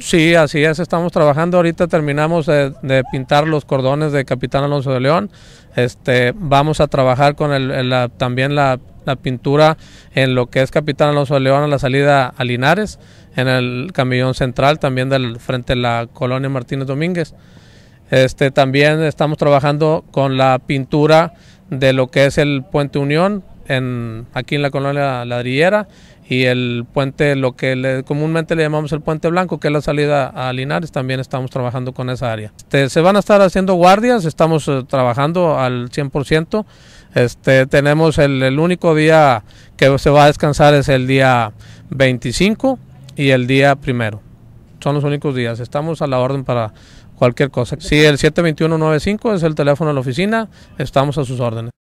Sí, así es, estamos trabajando. Ahorita terminamos de, pintar los cordones de Capitán Alonso de León. Este, vamos a trabajar con el, también la, la, pintura en lo que es Capitán Alonso de León a la salida a Linares, en el camellón central también del frente a la colonia Martínez Domínguez. Este, también estamos trabajando con la pintura de lo que es el Puente Unión, aquí en la colonia Ladrillera y el puente, lo que comúnmente le llamamos el puente blanco, que es la salida a Linares, también estamos trabajando con esa área. Este, se van a estar haciendo guardias, estamos eh, trabajando al 100%. Este, tenemos el, único día que se va a descansar es el día 25 y el día primero. Son los únicos días. Estamos a la orden para cualquier cosa. Sí, el 72195 es el teléfono de la oficina. Estamos a sus órdenes.